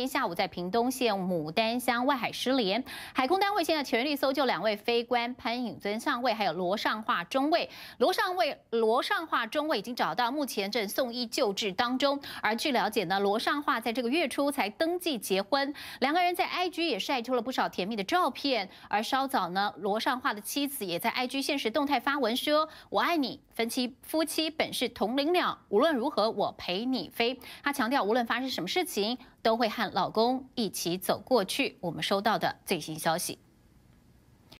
天下午在屏东县牡丹乡外海失联，海空单位现在全力搜救两位飞官潘颖尊上尉，还有罗尚化中尉。罗尚尉罗尚化中尉已经找到，目前正送医救治当中。而据了解呢，罗尚化在这个月初才登记结婚，两个人在 IG 也晒出了不少甜蜜的照片。而稍早呢，罗尚化的妻子也在 IG 现实动态发文说：“我爱你，分妻夫妻本是同林鸟，无论如何我陪你飞。”他强调，无论发生什么事情，都会和。老公一起走过去。我们收到的最新消息。